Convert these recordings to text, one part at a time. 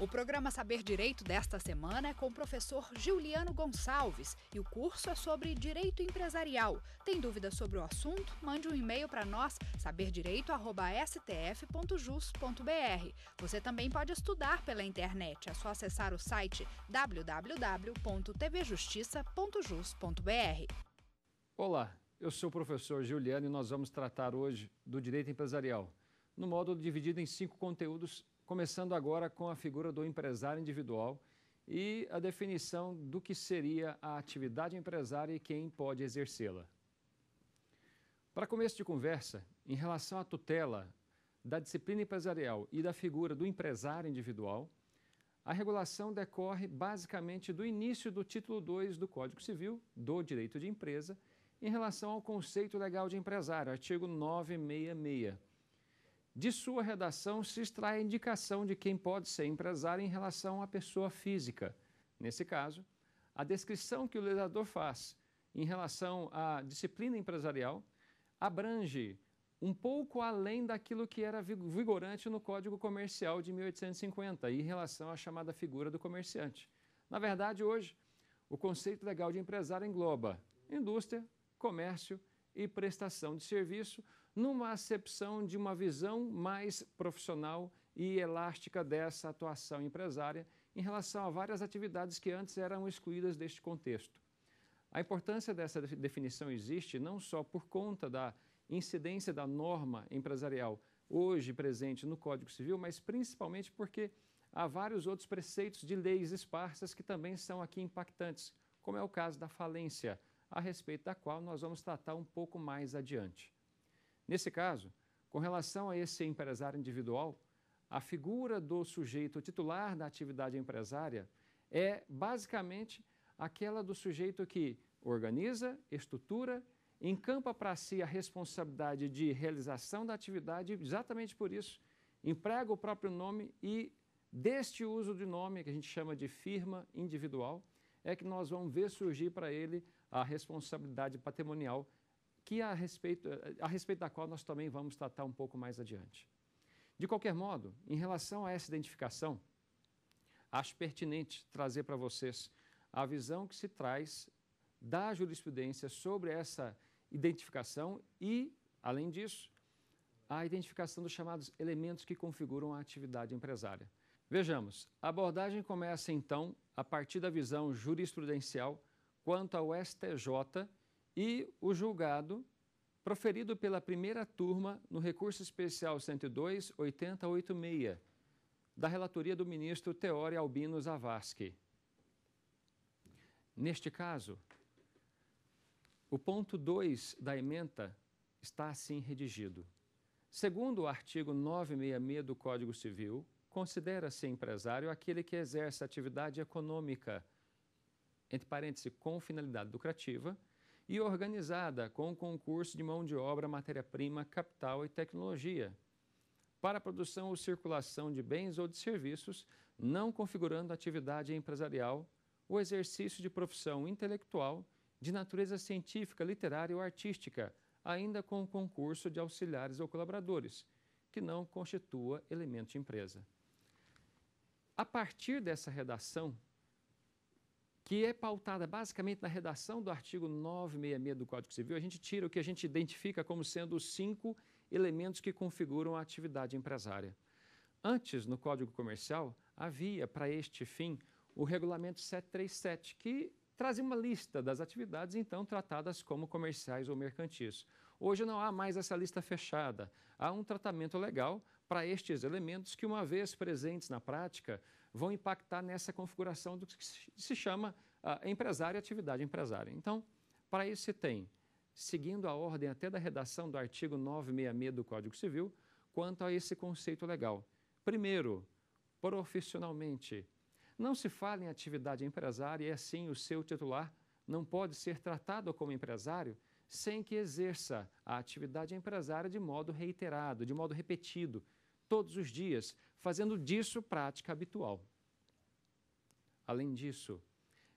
O programa Saber Direito desta semana é com o professor Juliano Gonçalves e o curso é sobre direito empresarial. Tem dúvidas sobre o assunto? Mande um e-mail para nós, saberdireito.stf.jus.br. Você também pode estudar pela internet, é só acessar o site www.tvjustiça.jus.br. Olá, eu sou o professor Juliano e nós vamos tratar hoje do direito empresarial, no módulo dividido em cinco conteúdos começando agora com a figura do empresário individual e a definição do que seria a atividade empresária e quem pode exercê-la. Para começo de conversa, em relação à tutela da disciplina empresarial e da figura do empresário individual, a regulação decorre basicamente do início do título 2 do Código Civil, do Direito de Empresa, em relação ao conceito legal de empresário, artigo 966 de sua redação se extrai a indicação de quem pode ser empresário em relação à pessoa física. Nesse caso, a descrição que o legislador faz em relação à disciplina empresarial abrange um pouco além daquilo que era vigorante no Código Comercial de 1850, em relação à chamada figura do comerciante. Na verdade, hoje, o conceito legal de empresário engloba indústria, comércio e prestação de serviço, numa acepção de uma visão mais profissional e elástica dessa atuação empresária em relação a várias atividades que antes eram excluídas deste contexto. A importância dessa definição existe não só por conta da incidência da norma empresarial hoje presente no Código Civil, mas principalmente porque há vários outros preceitos de leis esparsas que também são aqui impactantes, como é o caso da falência, a respeito da qual nós vamos tratar um pouco mais adiante. Nesse caso, com relação a esse empresário individual, a figura do sujeito titular da atividade empresária é basicamente aquela do sujeito que organiza, estrutura, encampa para si a responsabilidade de realização da atividade, exatamente por isso, emprega o próprio nome e deste uso de nome, que a gente chama de firma individual, é que nós vamos ver surgir para ele a responsabilidade patrimonial que a respeito, a respeito da qual nós também vamos tratar um pouco mais adiante. De qualquer modo, em relação a essa identificação, acho pertinente trazer para vocês a visão que se traz da jurisprudência sobre essa identificação e, além disso, a identificação dos chamados elementos que configuram a atividade empresária. Vejamos, a abordagem começa então a partir da visão jurisprudencial quanto ao STJ e o julgado proferido pela primeira turma no recurso especial 102-8086, da relatoria do ministro Teori Albino Zavascki. Neste caso, o ponto 2 da emenda está assim redigido. Segundo o artigo 966 do Código Civil, considera-se empresário aquele que exerce atividade econômica, entre parênteses, com finalidade lucrativa, e organizada com concurso de mão de obra, matéria-prima, capital e tecnologia, para a produção ou circulação de bens ou de serviços, não configurando atividade empresarial, o exercício de profissão intelectual de natureza científica, literária ou artística, ainda com o concurso de auxiliares ou colaboradores, que não constitua elemento de empresa. A partir dessa redação, que é pautada basicamente na redação do artigo 966 do Código Civil. A gente tira o que a gente identifica como sendo os cinco elementos que configuram a atividade empresária. Antes, no Código Comercial, havia para este fim o regulamento 737, que trazia uma lista das atividades então tratadas como comerciais ou mercantis. Hoje não há mais essa lista fechada. Há um tratamento legal para estes elementos que, uma vez presentes na prática, vão impactar nessa configuração do que se chama uh, empresário e atividade empresária. Então, para isso se tem, seguindo a ordem até da redação do artigo 966 do Código Civil, quanto a esse conceito legal. Primeiro, profissionalmente. Não se fala em atividade empresária e assim o seu titular não pode ser tratado como empresário sem que exerça a atividade empresária de modo reiterado, de modo repetido, todos os dias, fazendo disso prática habitual. Além disso,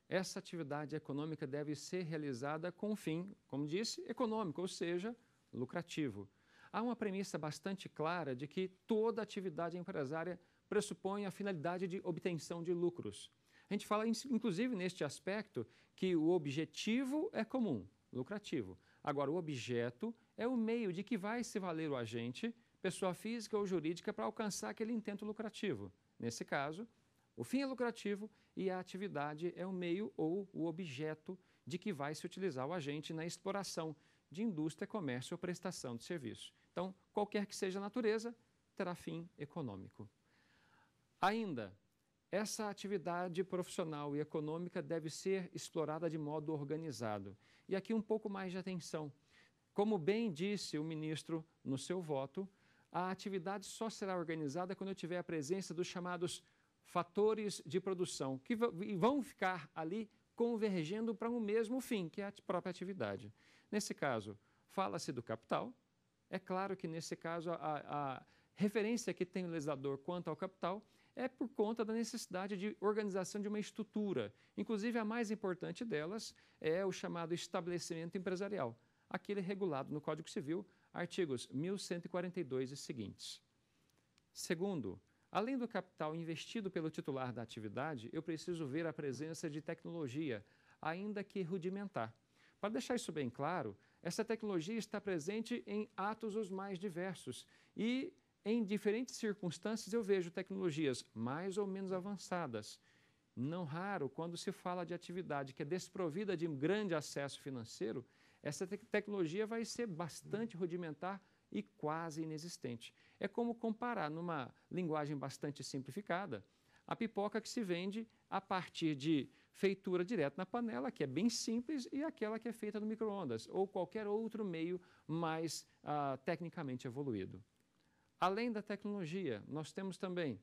essa atividade econômica deve ser realizada com um fim, como disse, econômico, ou seja, lucrativo. Há uma premissa bastante clara de que toda atividade empresária pressupõe a finalidade de obtenção de lucros. A gente fala, inclusive, neste aspecto, que o objetivo é comum, lucrativo. Agora, o objeto é o meio de que vai se valer o agente pessoa física ou jurídica para alcançar aquele intento lucrativo. Nesse caso, o fim é lucrativo e a atividade é o meio ou o objeto de que vai se utilizar o agente na exploração de indústria, comércio ou prestação de serviço. Então, qualquer que seja a natureza, terá fim econômico. Ainda, essa atividade profissional e econômica deve ser explorada de modo organizado. E aqui um pouco mais de atenção. Como bem disse o ministro no seu voto, a atividade só será organizada quando eu tiver a presença dos chamados fatores de produção, que vão ficar ali convergendo para um mesmo fim, que é a própria atividade. Nesse caso, fala-se do capital. É claro que, nesse caso, a, a referência que tem o legislador quanto ao capital é por conta da necessidade de organização de uma estrutura. Inclusive, a mais importante delas é o chamado estabelecimento empresarial, aquele regulado no Código Civil artigos 1142 e seguintes. Segundo, além do capital investido pelo titular da atividade, eu preciso ver a presença de tecnologia, ainda que rudimentar. Para deixar isso bem claro, essa tecnologia está presente em atos os mais diversos e, em diferentes circunstâncias, eu vejo tecnologias mais ou menos avançadas. Não raro, quando se fala de atividade que é desprovida de grande acesso financeiro, essa te tecnologia vai ser bastante uhum. rudimentar e quase inexistente. É como comparar, numa linguagem bastante simplificada, a pipoca que se vende a partir de feitura direto na panela, que é bem simples, e aquela que é feita no micro-ondas, ou qualquer outro meio mais ah, tecnicamente evoluído. Além da tecnologia, nós temos também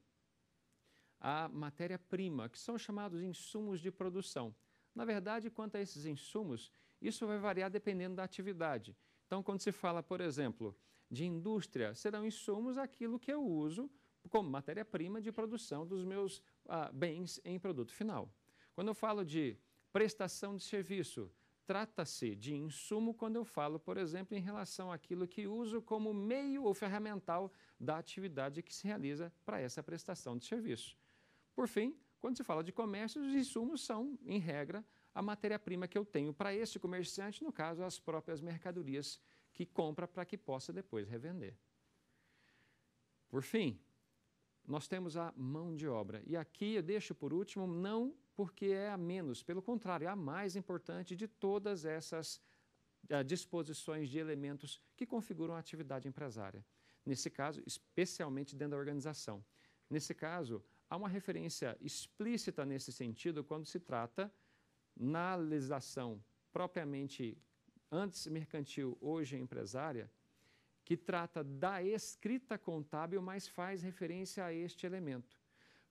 a matéria-prima, que são chamados insumos de produção. Na verdade, quanto a esses insumos, isso vai variar dependendo da atividade. Então, quando se fala, por exemplo, de indústria, serão insumos aquilo que eu uso como matéria-prima de produção dos meus ah, bens em produto final. Quando eu falo de prestação de serviço, trata-se de insumo quando eu falo, por exemplo, em relação àquilo que uso como meio ou ferramental da atividade que se realiza para essa prestação de serviço. Por fim, quando se fala de comércio, os insumos são, em regra, a matéria-prima que eu tenho para esse comerciante, no caso, as próprias mercadorias que compra para que possa depois revender. Por fim, nós temos a mão de obra. E aqui eu deixo por último, não porque é a menos, pelo contrário, é a mais importante de todas essas ah, disposições de elementos que configuram a atividade empresária. Nesse caso, especialmente dentro da organização. Nesse caso, há uma referência explícita nesse sentido quando se trata na legislação propriamente antes mercantil, hoje é empresária, que trata da escrita contábil, mas faz referência a este elemento.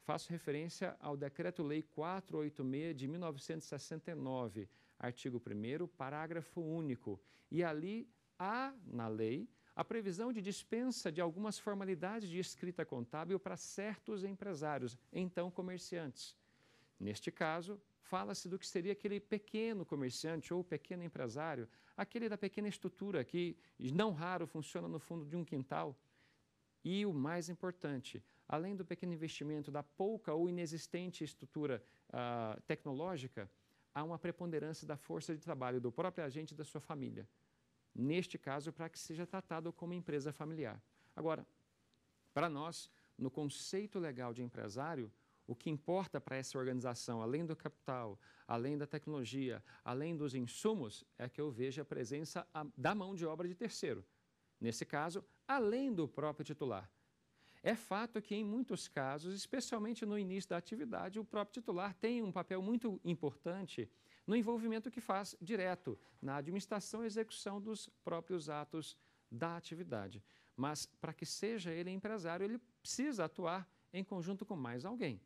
Faço referência ao Decreto-Lei 486 de 1969, artigo 1, parágrafo único. E ali há, na lei, a previsão de dispensa de algumas formalidades de escrita contábil para certos empresários, então comerciantes. Neste caso, fala-se do que seria aquele pequeno comerciante ou pequeno empresário, aquele da pequena estrutura que, não raro, funciona no fundo de um quintal. E o mais importante, além do pequeno investimento, da pouca ou inexistente estrutura uh, tecnológica, há uma preponderância da força de trabalho do próprio agente da sua família. Neste caso, para que seja tratado como empresa familiar. Agora, para nós, no conceito legal de empresário, o que importa para essa organização, além do capital, além da tecnologia, além dos insumos, é que eu veja a presença da mão de obra de terceiro. Nesse caso, além do próprio titular. É fato que, em muitos casos, especialmente no início da atividade, o próprio titular tem um papel muito importante no envolvimento que faz direto na administração e execução dos próprios atos da atividade. Mas, para que seja ele empresário, ele precisa atuar em conjunto com mais alguém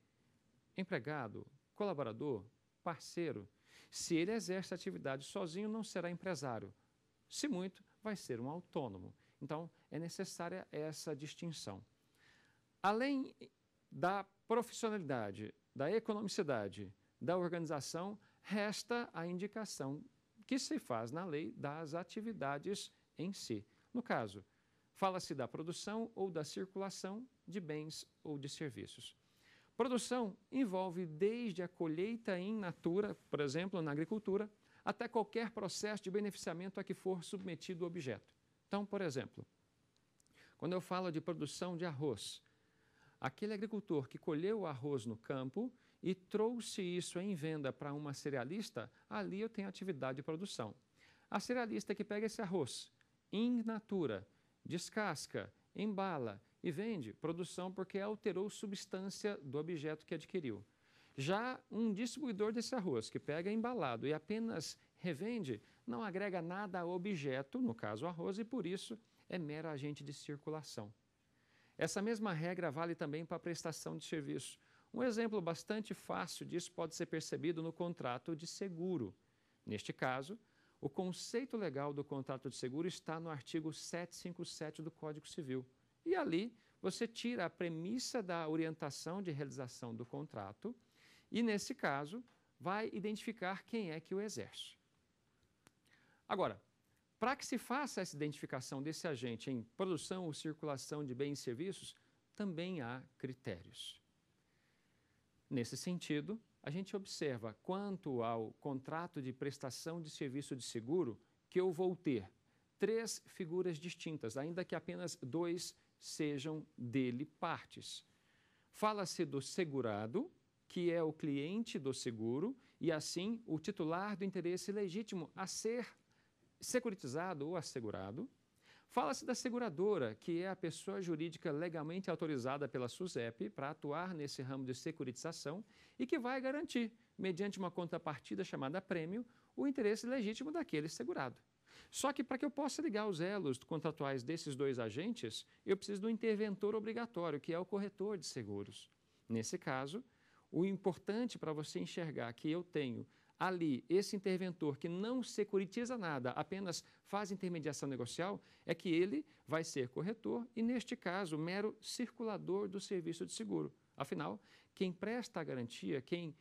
empregado, colaborador, parceiro. Se ele exerce a atividade sozinho, não será empresário. Se muito, vai ser um autônomo. Então, é necessária essa distinção. Além da profissionalidade, da economicidade, da organização, resta a indicação que se faz na lei das atividades em si. No caso, fala-se da produção ou da circulação de bens ou de serviços. Produção envolve desde a colheita em natura, por exemplo, na agricultura, até qualquer processo de beneficiamento a que for submetido o objeto. Então, por exemplo, quando eu falo de produção de arroz, aquele agricultor que colheu o arroz no campo e trouxe isso em venda para uma cerealista, ali eu tenho atividade de produção. A cerealista que pega esse arroz in natura, descasca embala e vende produção porque alterou substância do objeto que adquiriu. Já um distribuidor desse arroz que pega embalado e apenas revende, não agrega nada ao objeto, no caso o arroz, e por isso é mero agente de circulação. Essa mesma regra vale também para a prestação de serviço. Um exemplo bastante fácil disso pode ser percebido no contrato de seguro. Neste caso, o conceito legal do contrato de seguro está no artigo 757 do Código Civil. E ali você tira a premissa da orientação de realização do contrato e, nesse caso, vai identificar quem é que o exerce. Agora, para que se faça essa identificação desse agente em produção ou circulação de bens e serviços, também há critérios. Nesse sentido, a gente observa quanto ao contrato de prestação de serviço de seguro que eu vou ter três figuras distintas, ainda que apenas dois sejam dele partes. Fala-se do segurado, que é o cliente do seguro, e assim o titular do interesse legítimo a ser securitizado ou assegurado. Fala-se da seguradora, que é a pessoa jurídica legalmente autorizada pela SUSEP para atuar nesse ramo de securitização e que vai garantir, mediante uma contrapartida chamada prêmio, o interesse legítimo daquele segurado. Só que para que eu possa ligar os elos contratuais desses dois agentes, eu preciso do interventor obrigatório, que é o corretor de seguros. Nesse caso, o importante para você enxergar que eu tenho ali esse interventor que não securitiza nada, apenas faz intermediação negocial, é que ele vai ser corretor e, neste caso, mero circulador do serviço de seguro. Afinal, quem presta a garantia, quem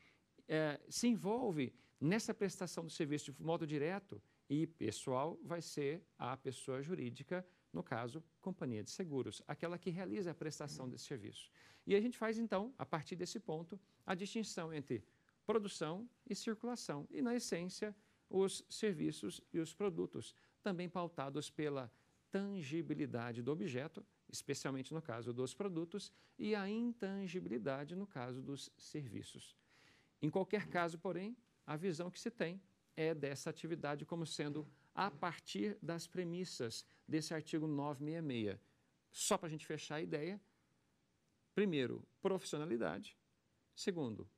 é, se envolve nessa prestação do serviço de modo direto e pessoal, vai ser a pessoa jurídica no caso, companhia de seguros, aquela que realiza a prestação desse serviço. E a gente faz, então, a partir desse ponto, a distinção entre produção e circulação, e na essência, os serviços e os produtos, também pautados pela tangibilidade do objeto, especialmente no caso dos produtos, e a intangibilidade no caso dos serviços. Em qualquer caso, porém, a visão que se tem é dessa atividade como sendo a partir das premissas desse artigo 966. Só para a gente fechar a ideia, primeiro, profissionalidade, segundo,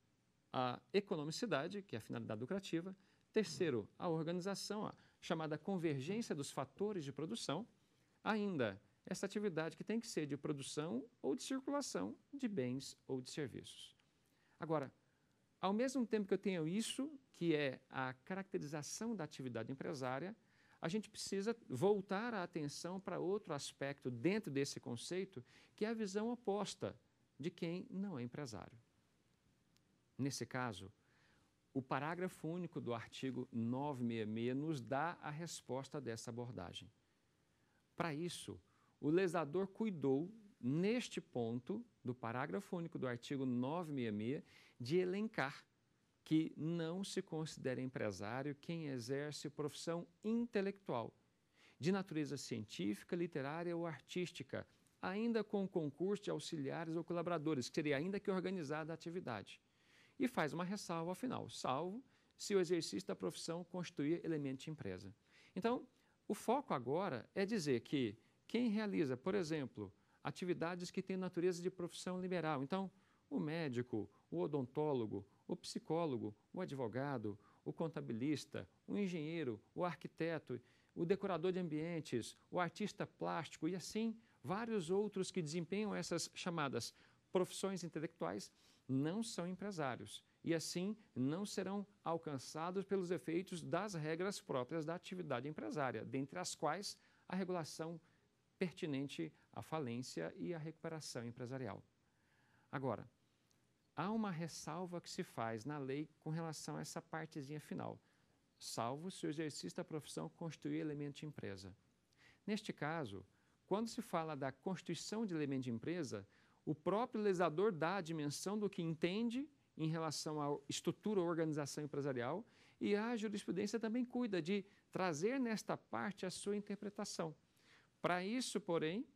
a economicidade, que é a finalidade lucrativa. Terceiro, a organização, a chamada convergência dos fatores de produção. Ainda, essa atividade que tem que ser de produção ou de circulação de bens ou de serviços. Agora, ao mesmo tempo que eu tenho isso, que é a caracterização da atividade empresária, a gente precisa voltar a atenção para outro aspecto dentro desse conceito, que é a visão oposta de quem não é empresário. Nesse caso, o parágrafo único do artigo 966 nos dá a resposta dessa abordagem. Para isso, o legislador cuidou, neste ponto do parágrafo único do artigo 966, de elencar que não se considera empresário quem exerce profissão intelectual, de natureza científica, literária ou artística, ainda com concurso de auxiliares ou colaboradores, que seria ainda que organizada a atividade. E faz uma ressalva final, salvo se o exercício da profissão constituir elemento de empresa. Então, o foco agora é dizer que quem realiza, por exemplo, atividades que têm natureza de profissão liberal, então, o médico, o odontólogo, o psicólogo, o advogado, o contabilista, o engenheiro, o arquiteto, o decorador de ambientes, o artista plástico e assim vários outros que desempenham essas chamadas profissões intelectuais não são empresários e, assim, não serão alcançados pelos efeitos das regras próprias da atividade empresária, dentre as quais a regulação pertinente à falência e à recuperação empresarial. Agora, há uma ressalva que se faz na lei com relação a essa partezinha final, salvo se o exercício da profissão constituir elemento de empresa. Neste caso, quando se fala da constituição de elemento de empresa, o próprio lesador dá a dimensão do que entende em relação à estrutura ou organização empresarial e a jurisprudência também cuida de trazer nesta parte a sua interpretação. Para isso, porém,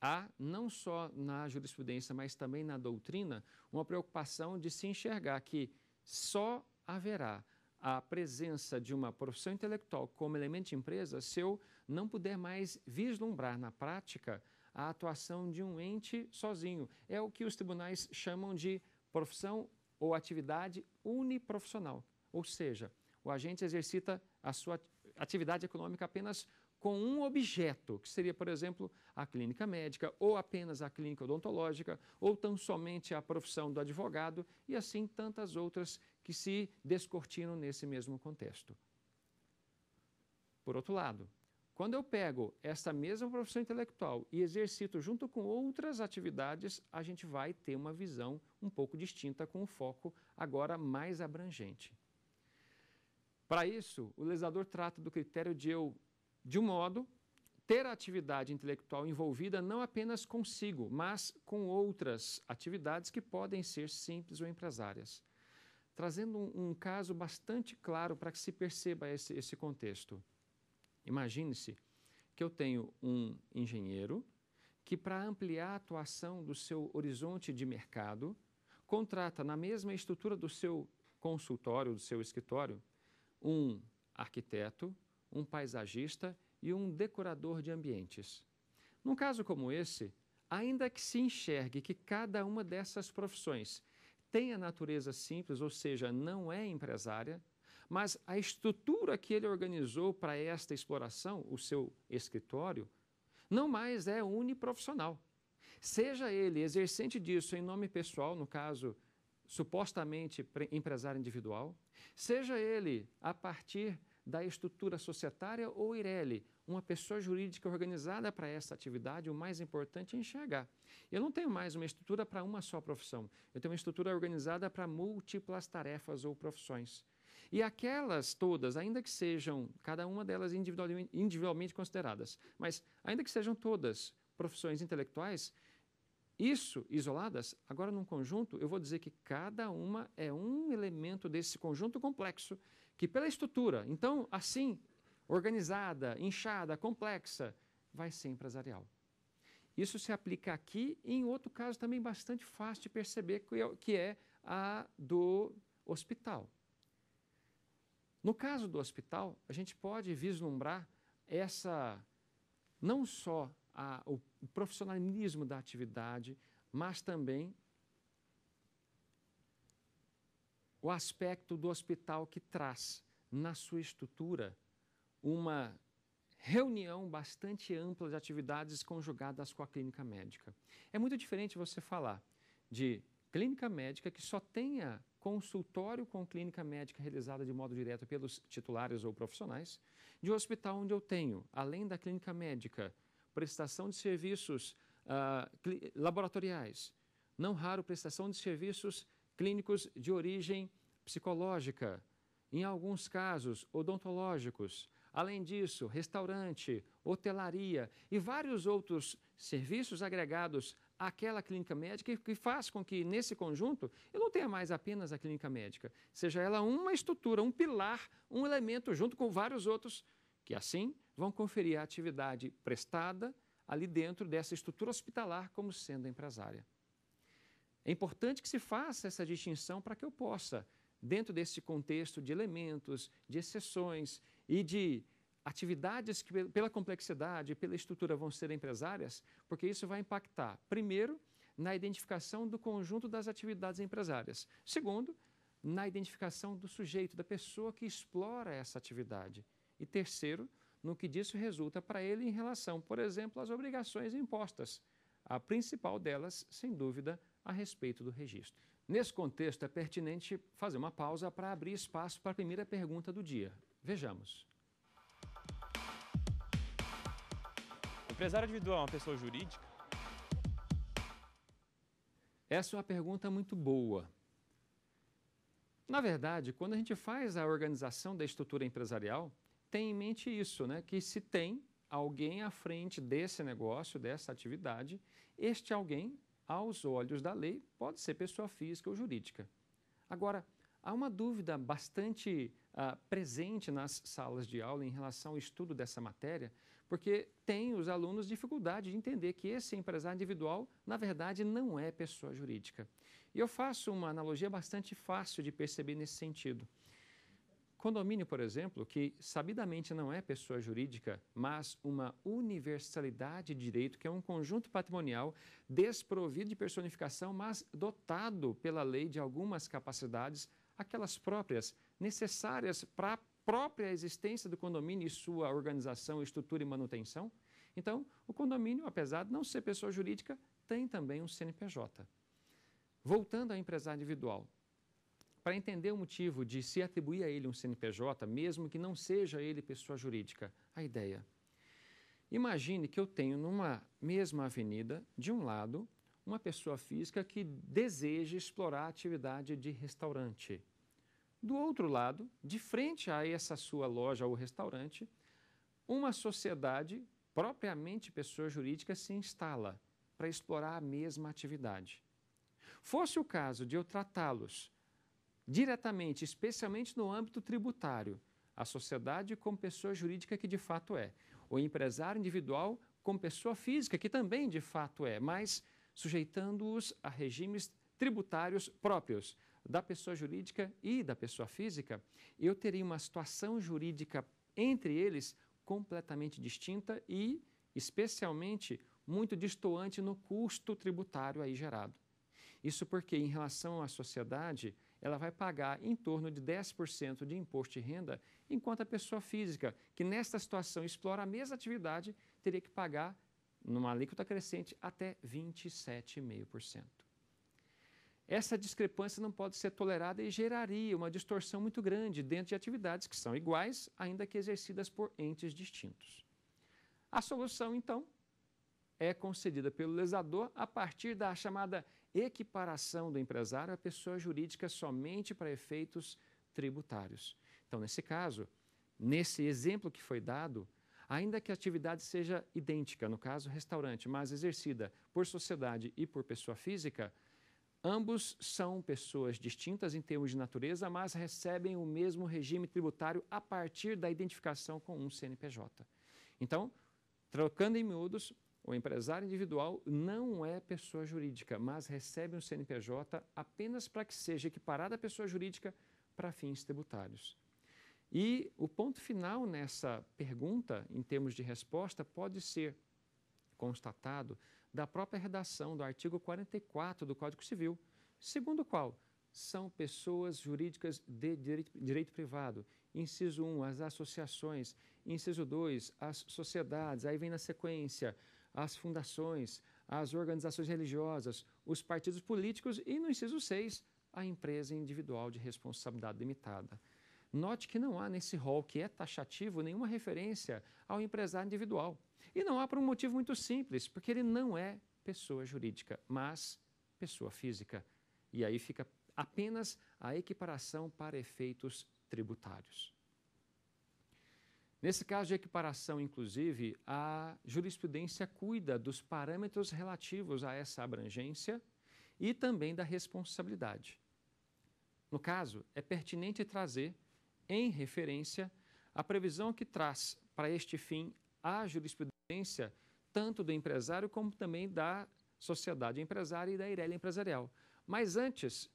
há não só na jurisprudência, mas também na doutrina, uma preocupação de se enxergar que só haverá a presença de uma profissão intelectual como elemento de empresa se eu não puder mais vislumbrar na prática a atuação de um ente sozinho. É o que os tribunais chamam de profissão ou atividade uniprofissional. Ou seja, o agente exercita a sua atividade econômica apenas com um objeto, que seria, por exemplo, a clínica médica, ou apenas a clínica odontológica, ou tão somente a profissão do advogado, e assim tantas outras que se descortinam nesse mesmo contexto. Por outro lado, quando eu pego esta mesma profissão intelectual e exercito junto com outras atividades, a gente vai ter uma visão um pouco distinta, com um foco agora mais abrangente. Para isso, o legislador trata do critério de eu, de um modo, ter a atividade intelectual envolvida não apenas consigo, mas com outras atividades que podem ser simples ou empresárias. Trazendo um, um caso bastante claro para que se perceba esse, esse contexto. Imagine-se que eu tenho um engenheiro que, para ampliar a atuação do seu horizonte de mercado, contrata na mesma estrutura do seu consultório, do seu escritório, um arquiteto, um paisagista e um decorador de ambientes. Num caso como esse, ainda que se enxergue que cada uma dessas profissões tem a natureza simples, ou seja, não é empresária, mas a estrutura que ele organizou para esta exploração, o seu escritório, não mais é uniprofissional. Seja ele exercente disso em nome pessoal, no caso supostamente empresário individual, seja ele a partir da estrutura societária ou IRELI, uma pessoa jurídica organizada para essa atividade, o mais importante é enxergar. Eu não tenho mais uma estrutura para uma só profissão, eu tenho uma estrutura organizada para múltiplas tarefas ou profissões. E aquelas todas, ainda que sejam, cada uma delas individualmente, individualmente consideradas, mas ainda que sejam todas profissões intelectuais, isso, isoladas, agora num conjunto, eu vou dizer que cada uma é um elemento desse conjunto complexo que, pela estrutura, então, assim, organizada, inchada, complexa, vai ser empresarial. Isso se aplica aqui e em outro caso também bastante fácil de perceber, que é, é a do hospital. No caso do hospital, a gente pode vislumbrar essa não só a, o profissionalismo da atividade, mas também o aspecto do hospital que traz na sua estrutura uma reunião bastante ampla de atividades conjugadas com a clínica médica. É muito diferente você falar de clínica médica que só tenha consultório com clínica médica realizada de modo direto pelos titulares ou profissionais, de um hospital onde eu tenho, além da clínica médica, prestação de serviços uh, laboratoriais, não raro prestação de serviços clínicos de origem psicológica, em alguns casos odontológicos. Além disso, restaurante, hotelaria e vários outros serviços agregados aquela clínica médica que faz com que, nesse conjunto, eu não tenha mais apenas a clínica médica, seja ela uma estrutura, um pilar, um elemento, junto com vários outros, que assim vão conferir a atividade prestada ali dentro dessa estrutura hospitalar como sendo empresária. É importante que se faça essa distinção para que eu possa, dentro desse contexto de elementos, de exceções e de atividades que, pela complexidade e pela estrutura, vão ser empresárias, porque isso vai impactar, primeiro, na identificação do conjunto das atividades empresárias. Segundo, na identificação do sujeito, da pessoa que explora essa atividade. E terceiro, no que disso resulta para ele em relação, por exemplo, às obrigações impostas. A principal delas, sem dúvida, a respeito do registro. Nesse contexto, é pertinente fazer uma pausa para abrir espaço para a primeira pergunta do dia. Vejamos. Empresário individual é uma pessoa jurídica? Essa é uma pergunta muito boa. Na verdade, quando a gente faz a organização da estrutura empresarial, tem em mente isso, né? que se tem alguém à frente desse negócio, dessa atividade, este alguém, aos olhos da lei, pode ser pessoa física ou jurídica. Agora, há uma dúvida bastante uh, presente nas salas de aula em relação ao estudo dessa matéria, porque tem os alunos dificuldade de entender que esse empresário individual, na verdade, não é pessoa jurídica. E eu faço uma analogia bastante fácil de perceber nesse sentido. Condomínio, por exemplo, que sabidamente não é pessoa jurídica, mas uma universalidade de direito, que é um conjunto patrimonial desprovido de personificação, mas dotado pela lei de algumas capacidades, aquelas próprias, necessárias para própria existência do condomínio e sua organização, estrutura e manutenção. Então, o condomínio, apesar de não ser pessoa jurídica, tem também um CNPJ. Voltando ao empresário individual, para entender o motivo de se atribuir a ele um CNPJ, mesmo que não seja ele pessoa jurídica, a ideia. Imagine que eu tenho numa mesma avenida, de um lado, uma pessoa física que deseja explorar a atividade de restaurante. Do outro lado, de frente a essa sua loja ou restaurante, uma sociedade, propriamente pessoa jurídica, se instala para explorar a mesma atividade. Fosse o caso de eu tratá-los diretamente, especialmente no âmbito tributário, a sociedade como pessoa jurídica que de fato é, o empresário individual como pessoa física que também de fato é, mas sujeitando-os a regimes tributários próprios, da pessoa jurídica e da pessoa física, eu teria uma situação jurídica entre eles completamente distinta e, especialmente, muito distoante no custo tributário aí gerado. Isso porque, em relação à sociedade, ela vai pagar em torno de 10% de imposto de renda, enquanto a pessoa física, que nesta situação explora a mesma atividade, teria que pagar, numa alíquota crescente, até 27,5%. Essa discrepância não pode ser tolerada e geraria uma distorção muito grande dentro de atividades que são iguais, ainda que exercidas por entes distintos. A solução, então, é concedida pelo lesador a partir da chamada equiparação do empresário à pessoa jurídica somente para efeitos tributários. Então, nesse caso, nesse exemplo que foi dado, ainda que a atividade seja idêntica, no caso restaurante, mas exercida por sociedade e por pessoa física, Ambos são pessoas distintas em termos de natureza, mas recebem o mesmo regime tributário a partir da identificação com um CNPJ. Então, trocando em miúdos, o empresário individual não é pessoa jurídica, mas recebe um CNPJ apenas para que seja equiparada à pessoa jurídica para fins tributários. E o ponto final nessa pergunta, em termos de resposta, pode ser constatado da própria redação do artigo 44 do Código Civil, segundo o qual são pessoas jurídicas de direito, direito, privado. Inciso 1, as associações. Inciso 2, as sociedades. Aí vem na sequência as fundações, as organizações religiosas, os partidos políticos e, no inciso 6, a empresa individual de responsabilidade limitada. Note que não há nesse rol que é taxativo nenhuma referência ao empresário individual. E não há por um motivo muito simples, porque ele não é pessoa jurídica, mas pessoa física. E aí fica apenas a equiparação para efeitos tributários. Nesse caso de equiparação, inclusive, a jurisprudência cuida dos parâmetros relativos a essa abrangência e também da responsabilidade. No caso, é pertinente trazer em referência à previsão que traz para este fim a jurisprudência tanto do empresário como também da sociedade empresária e da Irelia empresarial. Mas antes,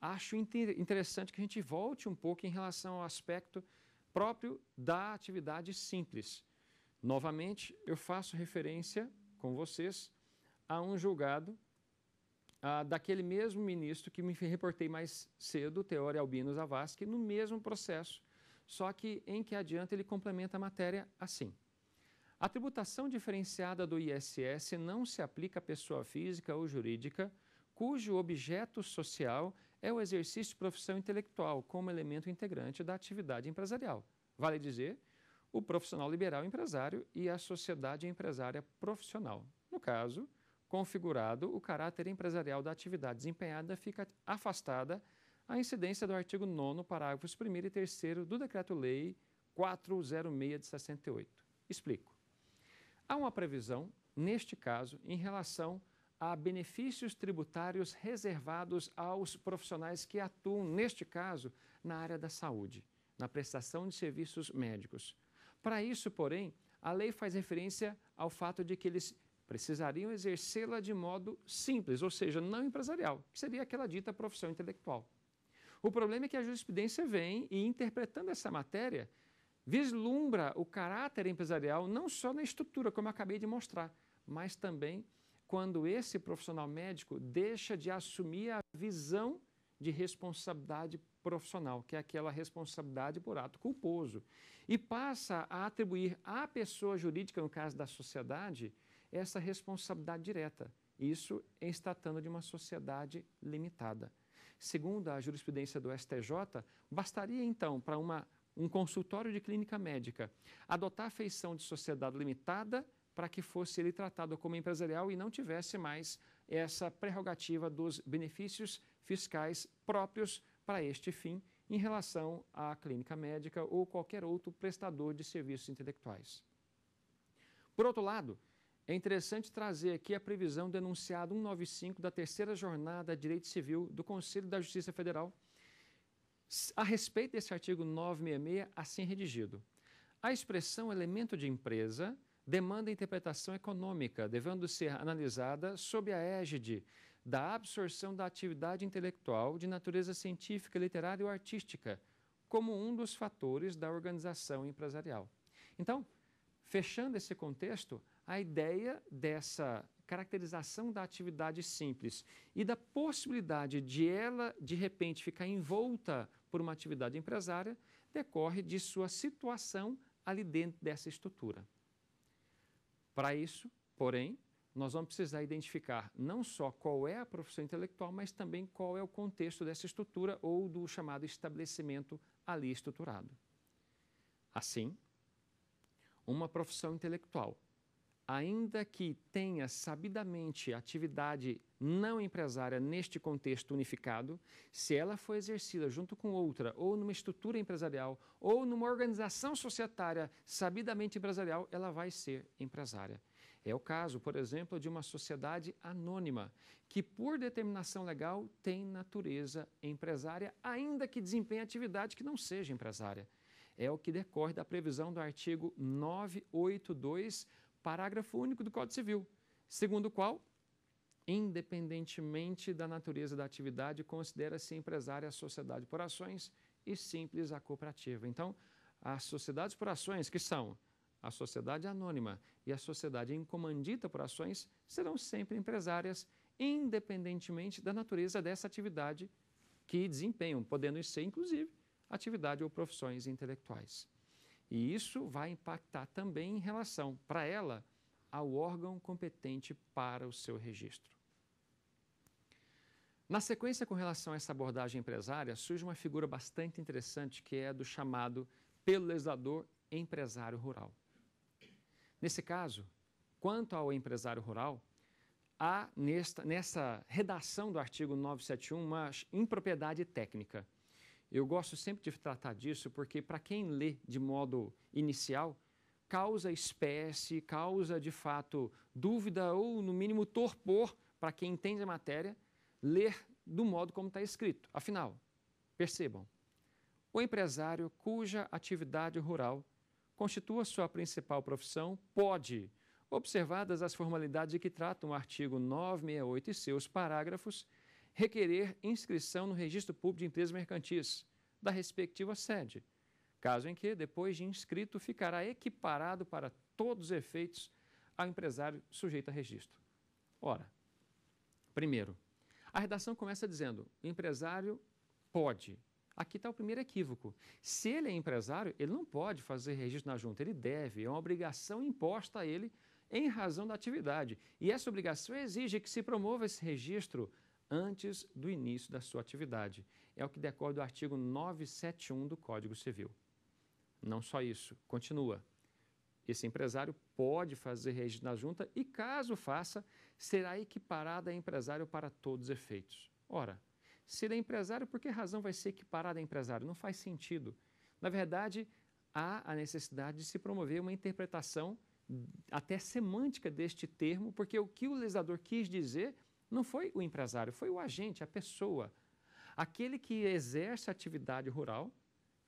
acho interessante que a gente volte um pouco em relação ao aspecto próprio da atividade simples. Novamente, eu faço referência com vocês a um julgado ah, daquele mesmo ministro que me reportei mais cedo, Teori Albino Zavascki, no mesmo processo, só que em que adianta ele complementa a matéria assim. A tributação diferenciada do ISS não se aplica à pessoa física ou jurídica cujo objeto social é o exercício de profissão intelectual como elemento integrante da atividade empresarial. Vale dizer, o profissional liberal empresário e a sociedade empresária profissional. No caso, configurado o caráter empresarial da atividade desempenhada, fica afastada a incidência do artigo 9, parágrafos 1 e 3 do Decreto-Lei 406 de 68. Explico. Há uma previsão, neste caso, em relação a benefícios tributários reservados aos profissionais que atuam, neste caso, na área da saúde, na prestação de serviços médicos. Para isso, porém, a lei faz referência ao fato de que eles precisariam exercê-la de modo simples, ou seja, não empresarial, que seria aquela dita profissão intelectual. O problema é que a jurisprudência vem e, interpretando essa matéria, vislumbra o caráter empresarial não só na estrutura, como acabei de mostrar, mas também quando esse profissional médico deixa de assumir a visão de responsabilidade profissional, que é aquela responsabilidade por ato culposo, e passa a atribuir à pessoa jurídica, no caso da sociedade, essa responsabilidade direta. Isso em se tratando de uma sociedade limitada. Segundo a jurisprudência do STJ, bastaria então para uma, um consultório de clínica médica adotar a feição de sociedade limitada para que fosse ele tratado como empresarial e não tivesse mais essa prerrogativa dos benefícios fiscais próprios para este fim em relação à clínica médica ou qualquer outro prestador de serviços intelectuais. Por outro lado, é interessante trazer aqui a previsão do enunciado 195 da terceira jornada de Direito Civil do Conselho da Justiça Federal a respeito desse artigo 966 assim redigido. A expressão elemento de empresa demanda interpretação econômica, devendo ser analisada sob a égide da absorção da atividade intelectual de natureza científica, literária ou artística, como um dos fatores da organização empresarial. Então, fechando esse contexto, a ideia dessa caracterização da atividade simples e da possibilidade de ela, de repente, ficar envolta por uma atividade empresária, decorre de sua situação ali dentro dessa estrutura. Para isso, porém, nós vamos precisar identificar não só qual é a profissão intelectual, mas também qual é o contexto dessa estrutura ou do chamado estabelecimento ali estruturado. Assim, uma profissão intelectual ainda que tenha sabidamente atividade não empresária neste contexto unificado, se ela for exercida junto com outra, ou numa estrutura empresarial, ou numa organização societária sabidamente empresarial, ela vai ser empresária. É o caso, por exemplo, de uma sociedade anônima, que por determinação legal tem natureza empresária, ainda que desempenhe atividade que não seja empresária. É o que decorre da previsão do artigo 982 parágrafo único do Código Civil, segundo o qual, independentemente da natureza da atividade, considera-se empresária a sociedade por ações e simples a cooperativa. Então, as sociedades por ações, que são a sociedade anônima e a sociedade em comandita por ações, serão sempre empresárias, independentemente da natureza dessa atividade que desempenham, podendo ser, inclusive, atividade ou profissões intelectuais. E isso vai impactar também em relação, para ela, ao órgão competente para o seu registro. Na sequência, com relação a essa abordagem empresária, surge uma figura bastante interessante que é a do chamado pelo legislador empresário rural. Nesse caso, quanto ao empresário rural, há nesta, nessa redação do artigo 971 uma impropriedade técnica. Eu gosto sempre de tratar disso porque, para quem lê de modo inicial, causa espécie, causa de fato dúvida ou, no mínimo, torpor para quem entende a matéria ler do modo como está escrito. Afinal, percebam, o empresário cuja atividade rural constitua sua principal profissão pode, observadas as formalidades de que trata o artigo 968 e seus parágrafos, requerer inscrição no Registro Público de Empresas Mercantis da respectiva sede, caso em que, depois de inscrito, ficará equiparado para todos os efeitos ao empresário sujeito a registro. Ora, primeiro, a redação começa dizendo: o empresário pode. Aqui está o primeiro equívoco. Se ele é empresário, ele não pode fazer registro na junta, ele deve, é uma obrigação imposta a ele em razão da atividade. E essa obrigação exige que se promova esse registro antes do início da sua atividade. É o que decorre do artigo 971 do Código Civil. Não só isso, continua. Esse empresário pode fazer registro na junta e, caso faça, será equiparado a empresário para todos os efeitos. Ora, se ele é empresário, por que razão vai ser equiparado a empresário? Não faz sentido. Na verdade, há a necessidade de se promover uma interpretação até semântica deste termo, porque o que o legislador quis dizer não foi o empresário, foi o agente, a pessoa. Aquele que exerce atividade rural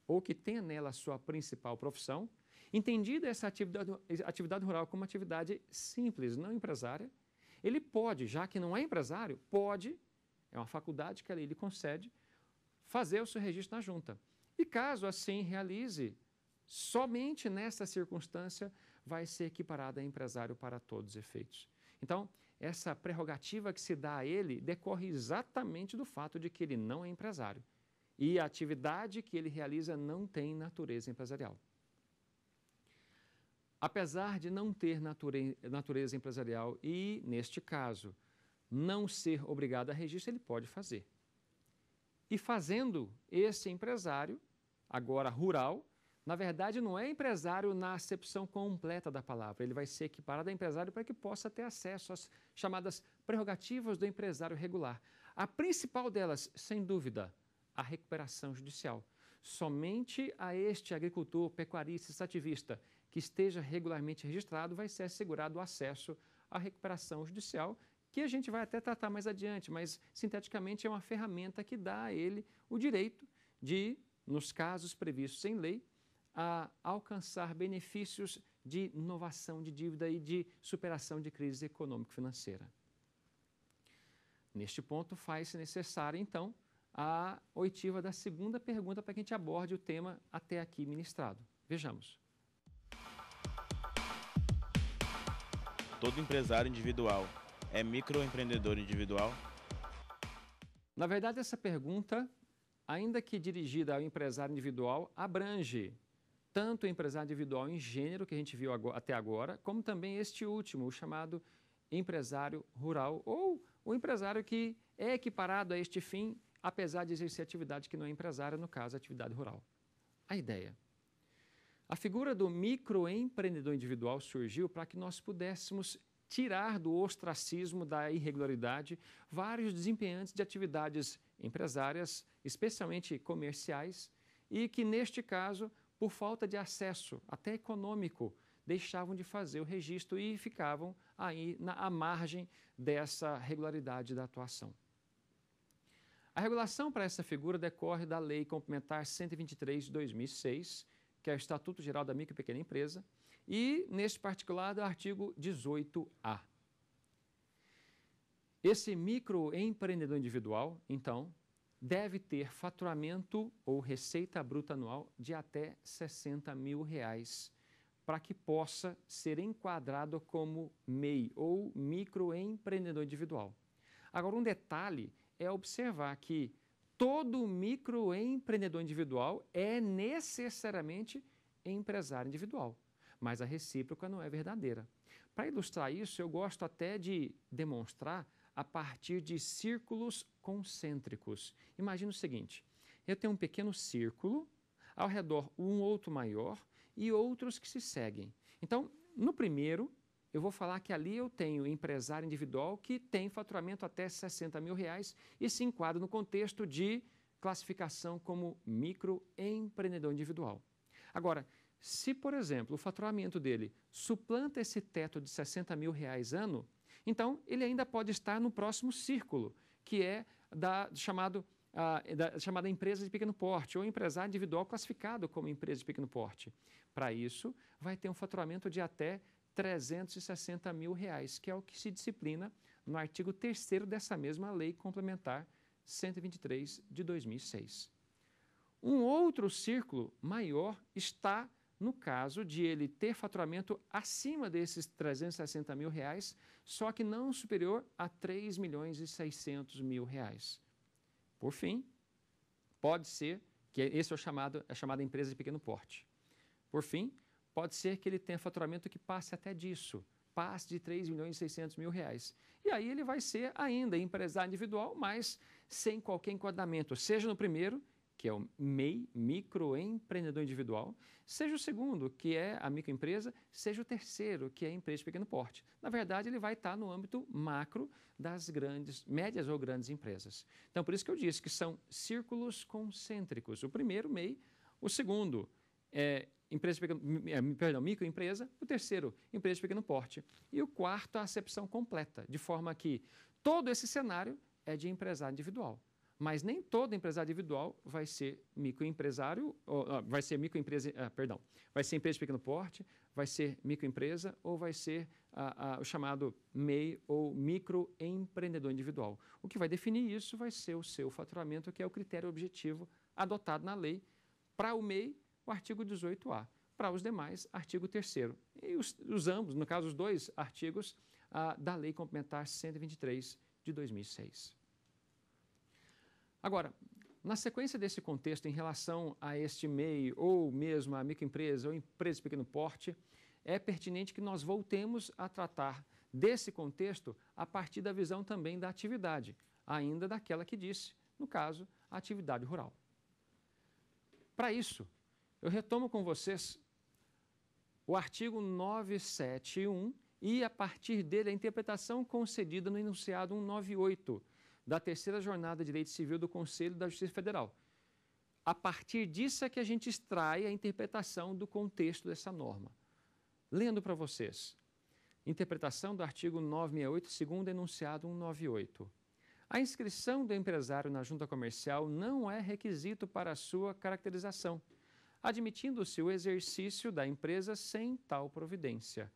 ou que tenha nela a sua principal profissão, entendida essa atividade, atividade rural como atividade simples, não empresária, ele pode, já que não é empresário, pode, é uma faculdade que lei lhe concede, fazer o seu registro na junta. E caso assim realize, somente nessa circunstância vai ser equiparado a empresário para todos os efeitos. Então, essa prerrogativa que se dá a ele decorre exatamente do fato de que ele não é empresário e a atividade que ele realiza não tem natureza empresarial. Apesar de não ter natureza empresarial e, neste caso, não ser obrigado a registro, ele pode fazer. E fazendo, esse empresário, agora rural, na verdade, não é empresário na acepção completa da palavra. Ele vai ser equiparado a empresário para que possa ter acesso às chamadas prerrogativas do empresário regular. A principal delas, sem dúvida, a recuperação judicial. Somente a este agricultor, pecuarista, extrativista que esteja regularmente registrado vai ser assegurado o acesso à recuperação judicial, que a gente vai até tratar mais adiante, mas sinteticamente é uma ferramenta que dá a ele o direito de, nos casos previstos em lei, a alcançar benefícios de inovação de dívida e de superação de crise econômico-financeira. Neste ponto, faz-se necessária então, a oitiva da segunda pergunta para que a gente aborde o tema até aqui ministrado. Vejamos. Todo empresário individual é microempreendedor individual? Na verdade, essa pergunta, ainda que dirigida ao empresário individual, abrange tanto o empresário individual em gênero, que a gente viu agora, até agora, como também este último, o chamado empresário rural, ou o empresário que é equiparado a este fim, apesar de exercer atividade que não é empresária, no caso, atividade rural. A ideia. A figura do microempreendedor individual surgiu para que nós pudéssemos tirar do ostracismo, da irregularidade, vários desempenhantes de atividades empresárias, especialmente comerciais, e que, neste caso, por falta de acesso, até econômico, deixavam de fazer o registro e ficavam aí na à margem dessa regularidade da atuação. A regulação para essa figura decorre da Lei Complementar 123 de 2006, que é o Estatuto Geral da Micro e Pequena Empresa, e, neste particular, do artigo 18A. Esse microempreendedor individual, então, deve ter faturamento ou receita bruta anual de até 60 mil reais para que possa ser enquadrado como MEI ou microempreendedor individual. Agora, um detalhe é observar que todo microempreendedor individual é necessariamente empresário individual, mas a recíproca não é verdadeira. Para ilustrar isso, eu gosto até de demonstrar a partir de círculos concêntricos. Imagina o seguinte: eu tenho um pequeno círculo, ao redor um outro maior e outros que se seguem. Então, no primeiro, eu vou falar que ali eu tenho empresário individual que tem faturamento até 60 mil reais e se enquadra no contexto de classificação como microempreendedor individual. Agora, se, por exemplo, o faturamento dele suplanta esse teto de 60 mil reais ano, então ele ainda pode estar no próximo círculo, que é da, chamado, a, da, chamada empresa de pequeno porte ou empresário individual classificado como empresa de pequeno porte. Para isso, vai ter um faturamento de até 360 mil reais, que é o que se disciplina no artigo 3 dessa mesma lei complementar 123 de 2006. Um outro círculo maior está no caso de ele ter faturamento acima desses 360 mil reais, só que não superior a 3 milhões e 600 mil reais. Por fim, pode ser que esse é o chamado, a chamada empresa de pequeno porte. Por fim, pode ser que ele tenha faturamento que passe até disso, passe de 3 milhões e 600 mil reais. E aí ele vai ser ainda empresário individual, mas sem qualquer enquadramento, seja no primeiro, que é o MEI, microempreendedor individual, seja o segundo, que é a microempresa, seja o terceiro, que é a empresa de pequeno porte. Na verdade, ele vai estar no âmbito macro das grandes, médias ou grandes empresas. Então, por isso que eu disse que são círculos concêntricos. O primeiro, MEI, o segundo, é, empresa pequeno, é, perdão, microempresa, o terceiro, empresa de pequeno porte. E o quarto, a acepção completa, de forma que todo esse cenário é de empresário individual. Mas nem todo empresário individual vai ser microempresário, ou, ah, vai ser microempresa, ah, perdão, vai ser empresa de pequeno porte, vai ser microempresa ou vai ser ah, o chamado MEI ou microempreendedor individual. O que vai definir isso vai ser o seu faturamento, que é o critério objetivo adotado na lei. Para o MEI, o artigo 18A. Para os demais, artigo 3 E os, os, ambos, no caso, os dois artigos da Lei Complementar 123 de 2006. Agora, na sequência desse contexto, em relação a este MEI ou mesmo a microempresa ou empresa de pequeno porte, é pertinente que nós voltemos a tratar desse contexto a partir da visão também da atividade, ainda daquela que disse, no caso, a atividade rural. Para isso, eu retomo com vocês o artigo 971 e, a partir dele, a interpretação concedida no enunciado 198 da terceira jornada de direito civil do Conselho da Justiça Federal. A partir disso é que a gente extrai a interpretação do contexto dessa norma. Lendo para vocês, interpretação do artigo 968, segundo enunciado 198. A inscrição do empresário na junta comercial não é requisito para a sua caracterização, admitindo-se o exercício da empresa sem tal providência.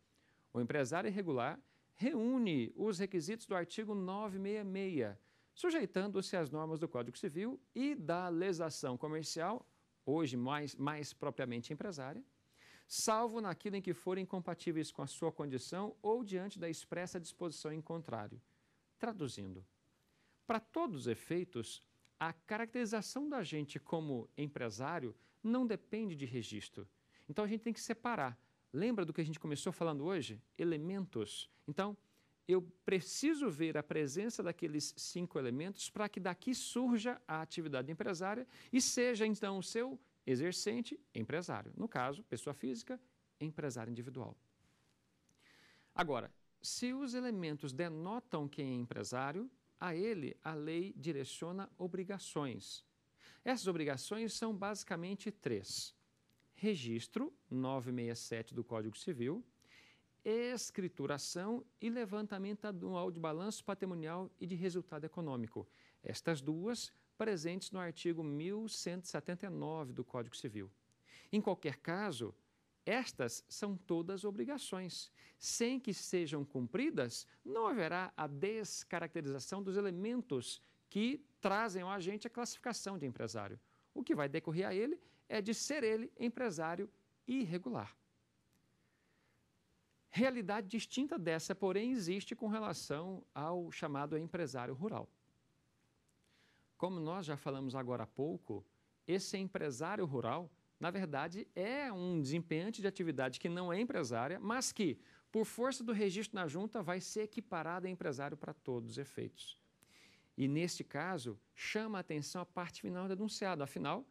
O empresário irregular reúne os requisitos do artigo 966 sujeitando-se às normas do Código Civil e da legislação comercial, hoje mais, mais propriamente empresária, salvo naquilo em que forem compatíveis com a sua condição ou diante da expressa disposição em contrário. Traduzindo, para todos os efeitos, a caracterização da gente como empresário não depende de registro. Então a gente tem que separar. Lembra do que a gente começou falando hoje? Elementos. Então, eu preciso ver a presença daqueles cinco elementos para que daqui surja a atividade empresária e seja então o seu exercente empresário. No caso, pessoa física, empresário individual. Agora, se os elementos denotam quem é empresário, a ele a lei direciona obrigações. Essas obrigações são basicamente três: registro, 967 do Código Civil escrituração e levantamento anual de balanço patrimonial e de resultado econômico. Estas duas presentes no artigo 1179 do Código Civil. Em qualquer caso, estas são todas obrigações. Sem que sejam cumpridas, não haverá a descaracterização dos elementos que trazem ao agente a classificação de empresário. O que vai decorrer a ele é de ser ele empresário irregular. Realidade distinta dessa, porém, existe com relação ao chamado empresário rural. Como nós já falamos agora há pouco, esse empresário rural, na verdade, é um desempenhante de atividade que não é empresária, mas que, por força do registro na junta, vai ser equiparado a empresário para todos os efeitos. E, neste caso, chama a atenção a parte final do denunciado. Afinal,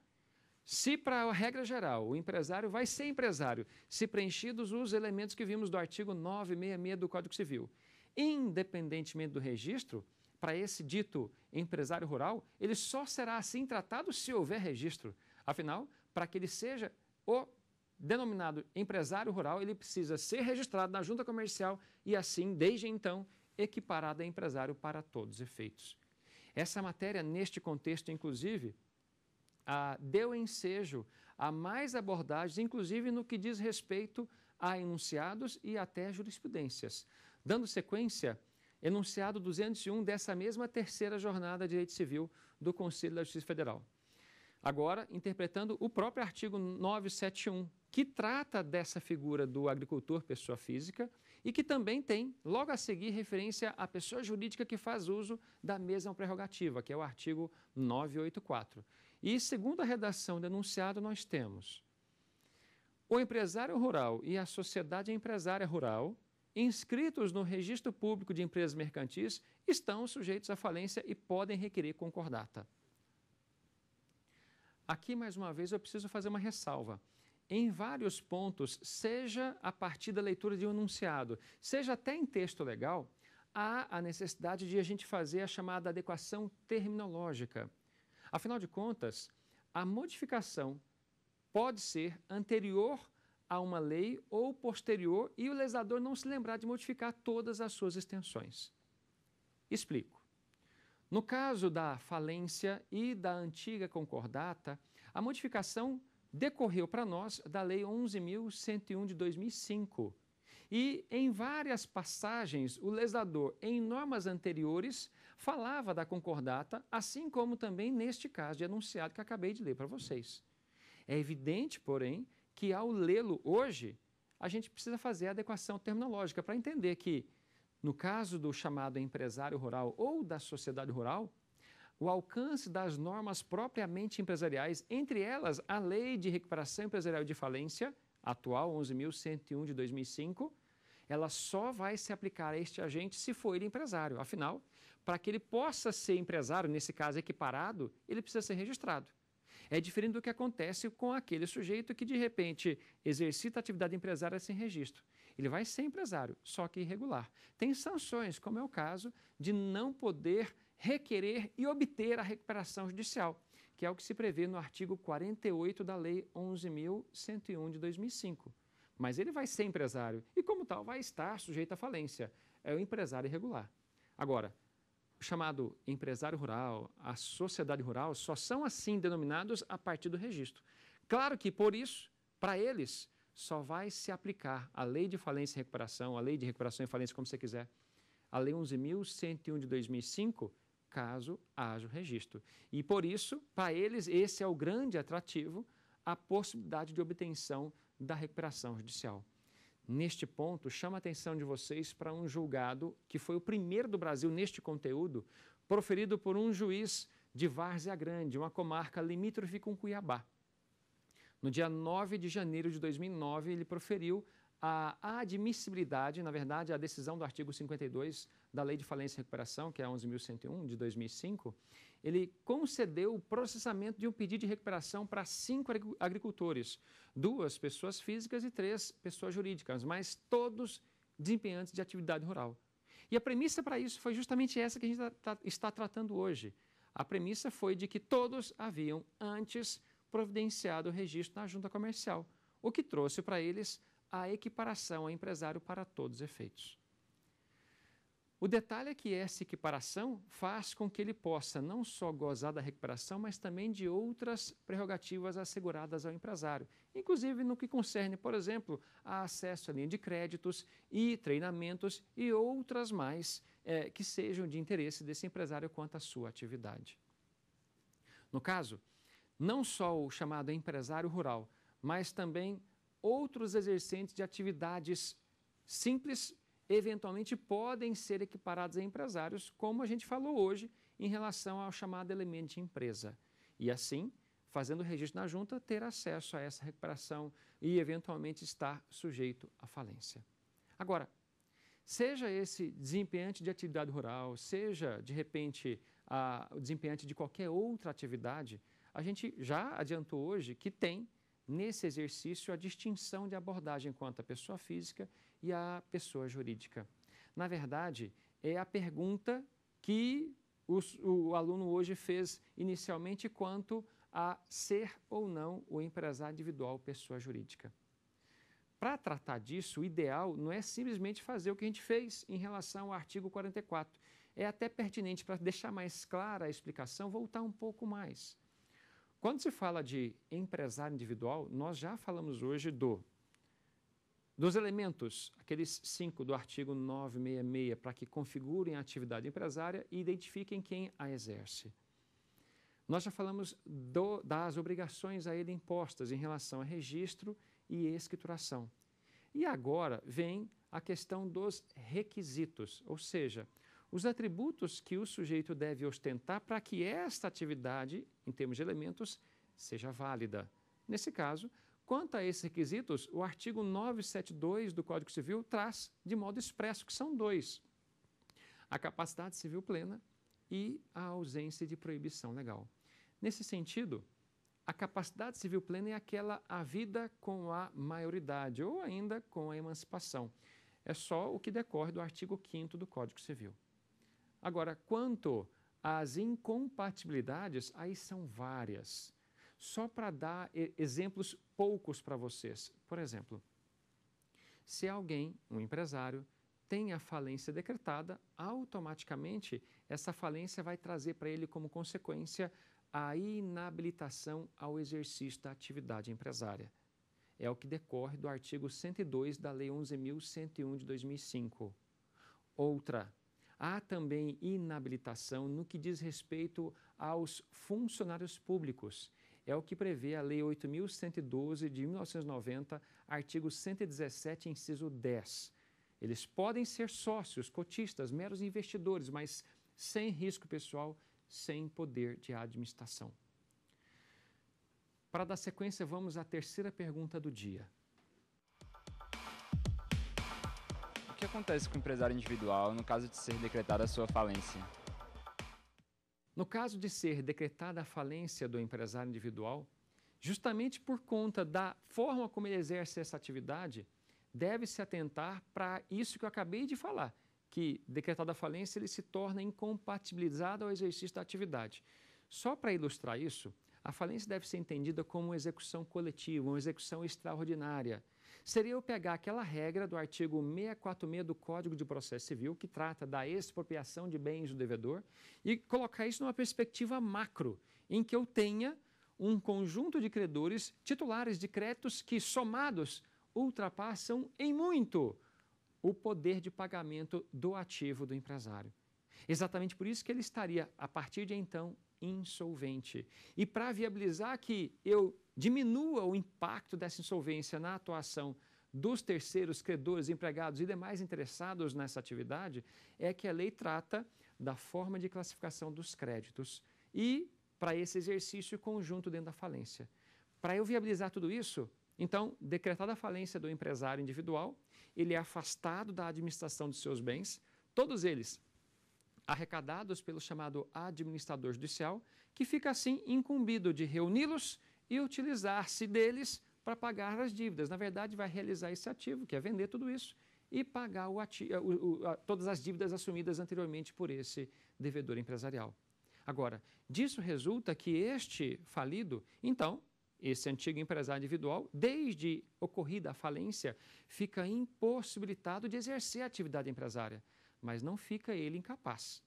se, para a regra geral, o empresário vai ser empresário se preenchidos os elementos que vimos do artigo 966 do Código Civil, independentemente do registro, para esse dito empresário rural, ele só será assim tratado se houver registro. Afinal, para que ele seja o denominado empresário rural, ele precisa ser registrado na junta comercial e, assim, desde então, equiparado a empresário para todos os efeitos. Essa matéria, neste contexto, inclusive, deu ensejo a mais abordagens, inclusive no que diz respeito a enunciados e até jurisprudências. Dando sequência, enunciado 201 dessa mesma terceira jornada de direito civil do Conselho da Justiça Federal. Agora, interpretando o próprio artigo 971, que trata dessa figura do agricultor pessoa física e que também tem, logo a seguir, referência à pessoa jurídica que faz uso da mesma prerrogativa, que é o artigo 984. E, segundo a redação do enunciado, nós temos o empresário rural e a sociedade empresária rural, inscritos no registro público de empresas mercantis, estão sujeitos à falência e podem requerer concordata. Aqui, mais uma vez, eu preciso fazer uma ressalva. Em vários pontos, seja a partir da leitura de um enunciado, seja até em texto legal, há a necessidade de a gente fazer a chamada adequação terminológica. Afinal de contas, a modificação pode ser anterior a uma lei ou posterior e o legislador não se lembrar de modificar todas as suas extensões. Explico. No caso da falência e da antiga concordata, a modificação decorreu para nós da Lei 11.101 de 2005. E em várias passagens, o legislador, em normas anteriores, falava da concordata, assim como também neste caso de enunciado que acabei de ler para vocês. É evidente, porém, que ao lê-lo hoje, a gente precisa fazer a adequação terminológica para entender que, no caso do chamado empresário rural ou da sociedade rural, o alcance das normas propriamente empresariais, entre elas a Lei de Recuperação Empresarial de Falência, atual 11.101 de 2005, ela só vai se aplicar a este agente se for ele empresário. Afinal, para que ele possa ser empresário, nesse caso equiparado, ele precisa ser registrado. É diferente do que acontece com aquele sujeito que, de repente, exercita atividade empresária sem registro. Ele vai ser empresário, só que irregular. Tem sanções, como é o caso de não poder requerer e obter a recuperação judicial, que é o que se prevê no artigo 48 da Lei 11.101 de 2005 mas ele vai ser empresário e, como tal, vai estar sujeito à falência. É o empresário irregular. Agora, o chamado empresário rural, a sociedade rural, só são assim denominados a partir do registro. Claro que, por isso, para eles, só vai se aplicar a lei de falência e recuperação, a lei de recuperação e falência, como você quiser, a lei 11.101 de 2005, caso haja o registro. E, por isso, para eles, esse é o grande atrativo, a possibilidade de obtenção da recuperação judicial. Neste ponto, chama a atenção de vocês para um julgado que foi o primeiro do Brasil neste conteúdo, proferido por um juiz de Várzea Grande, uma comarca limítrofe com Cuiabá. No dia 9 de janeiro de 2009, ele proferiu a admissibilidade, na verdade, a decisão do artigo 52 da Lei de Falência e Recuperação, que é a 11.101 de 2005, ele concedeu o processamento de um pedido de recuperação para cinco agricultores, duas pessoas físicas e três pessoas jurídicas, mas todos desempenhantes de atividade rural. E a premissa para isso foi justamente essa que a gente tá, tá, está tratando hoje. A premissa foi de que todos haviam antes providenciado o registro na junta comercial, o que trouxe para eles a equiparação a empresário para todos os efeitos. O detalhe é que essa equiparação faz com que ele possa não só gozar da recuperação, mas também de outras prerrogativas asseguradas ao empresário, inclusive no que concerne, por exemplo, a acesso à linha de créditos e treinamentos e outras mais é, que sejam de interesse desse empresário quanto à sua atividade. No caso, não só o chamado empresário rural, mas também outros exercentes de atividades simples eventualmente podem ser equiparados a empresários, como a gente falou hoje em relação ao chamado elemento de empresa. E assim, fazendo o registro na junta, ter acesso a essa recuperação e eventualmente estar sujeito à falência. Agora, seja esse desempenhante de atividade rural, seja de repente a, o desempenhante de qualquer outra atividade, a gente já adiantou hoje que tem nesse exercício a distinção de abordagem quanto à pessoa física e a pessoa jurídica. Na verdade, é a pergunta que o, o aluno hoje fez inicialmente quanto a ser ou não o empresário individual pessoa jurídica. Para tratar disso, o ideal não é simplesmente fazer o que a gente fez em relação ao artigo 44. É até pertinente, para deixar mais clara a explicação, voltar um pouco mais. Quando se fala de empresário individual, nós já falamos hoje do dos elementos, aqueles cinco do artigo 966, para que configurem a atividade empresária e identifiquem quem a exerce. Nós já falamos do, das obrigações a ele impostas em relação a registro e escrituração. E agora vem a questão dos requisitos, ou seja, os atributos que o sujeito deve ostentar para que esta atividade, em termos de elementos, seja válida. Nesse caso, Quanto a esses requisitos, o artigo 972 do Código Civil traz de modo expresso que são dois: a capacidade civil plena e a ausência de proibição legal. Nesse sentido, a capacidade civil plena é aquela havida vida com a maioridade ou ainda com a emancipação. É só o que decorre do artigo 5 do Código Civil. Agora, quanto às incompatibilidades, aí são várias. Só para dar exemplos poucos para vocês. Por exemplo, se alguém, um empresário, tem a falência decretada, automaticamente essa falência vai trazer para ele como consequência a inabilitação ao exercício da atividade empresária. É o que decorre do artigo 102 da Lei 11.101 de 2005. Outra, há também inabilitação no que diz respeito aos funcionários públicos é o que prevê a Lei 8.112 de 1990, artigo 117, inciso 10. Eles podem ser sócios, cotistas, meros investidores, mas sem risco pessoal, sem poder de administração. Para dar sequência, vamos à terceira pergunta do dia. O que acontece com o empresário individual no caso de ser decretada a sua falência? No caso de ser decretada a falência do empresário individual, justamente por conta da forma como ele exerce essa atividade, deve-se atentar para isso que eu acabei de falar, que decretada a falência ele se torna incompatibilizado ao exercício da atividade. Só para ilustrar isso, a falência deve ser entendida como uma execução coletiva, uma execução extraordinária seria eu pegar aquela regra do artigo 646 do Código de Processo Civil, que trata da expropriação de bens do devedor, e colocar isso numa perspectiva macro, em que eu tenha um conjunto de credores titulares de créditos que, somados, ultrapassam em muito o poder de pagamento do ativo do empresário. Exatamente por isso que ele estaria, a partir de então, insolvente. E para viabilizar que eu diminua o impacto dessa insolvência na atuação dos terceiros, credores, empregados e demais interessados nessa atividade, é que a lei trata da forma de classificação dos créditos e para esse exercício conjunto dentro da falência. Para eu viabilizar tudo isso, então, decretada a falência do empresário individual, ele é afastado da administração de seus bens, todos eles arrecadados pelo chamado administrador judicial, que fica assim incumbido de reuni-los e utilizar-se deles para pagar as dívidas. Na verdade, vai realizar esse ativo, que é vender tudo isso, e pagar o o, o, a, todas as dívidas assumidas anteriormente por esse devedor empresarial. Agora, disso resulta que este falido, então, esse antigo empresário individual, desde ocorrida a falência, fica impossibilitado de exercer a atividade empresária, mas não fica ele incapaz.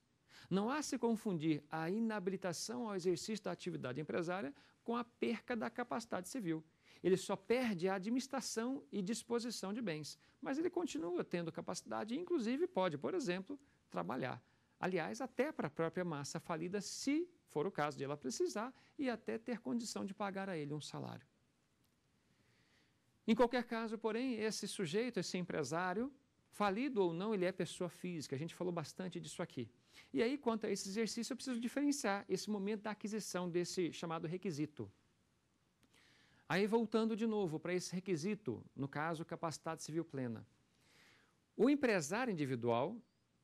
Não há se confundir a inabilitação ao exercício da atividade empresária com a perca da capacidade civil. Ele só perde a administração e disposição de bens, mas ele continua tendo capacidade e, inclusive, pode, por exemplo, trabalhar. Aliás, até para a própria massa falida, se for o caso de ela precisar, e até ter condição de pagar a ele um salário. Em qualquer caso, porém, esse sujeito, esse empresário, falido ou não, ele é pessoa física. A gente falou bastante disso aqui. E aí, quanto a esse exercício, eu preciso diferenciar esse momento da aquisição desse chamado requisito. Aí, voltando de novo para esse requisito, no caso, capacidade civil plena. O empresário individual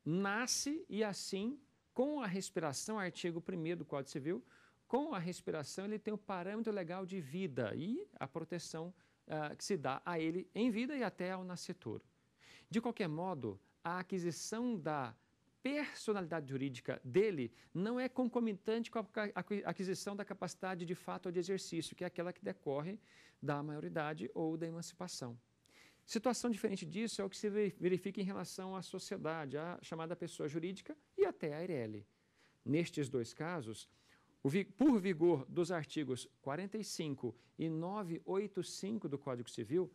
nasce e assim, com a respiração, artigo 1 do Código Civil, com a respiração ele tem o parâmetro legal de vida e a proteção uh, que se dá a ele em vida e até ao nascituro. De qualquer modo, a aquisição da personalidade jurídica dele não é concomitante com a aquisição da capacidade de fato ou de exercício, que é aquela que decorre da maioridade ou da emancipação. Situação diferente disso é o que se verifica em relação à sociedade, a chamada pessoa jurídica e até a Ireli. Nestes dois casos, por vigor dos artigos 45 e 985 do Código Civil,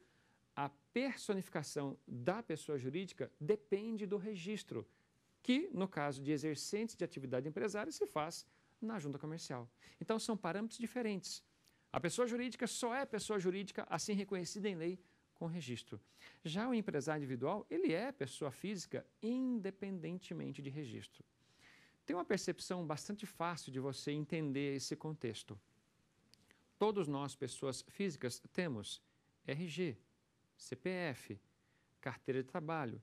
a personificação da pessoa jurídica depende do registro que, no caso de exercentes de atividade empresária, se faz na junta comercial. Então, são parâmetros diferentes. A pessoa jurídica só é pessoa jurídica assim reconhecida em lei com registro. Já o empresário individual, ele é pessoa física independentemente de registro. Tem uma percepção bastante fácil de você entender esse contexto. Todos nós, pessoas físicas, temos RG, CPF, carteira de trabalho,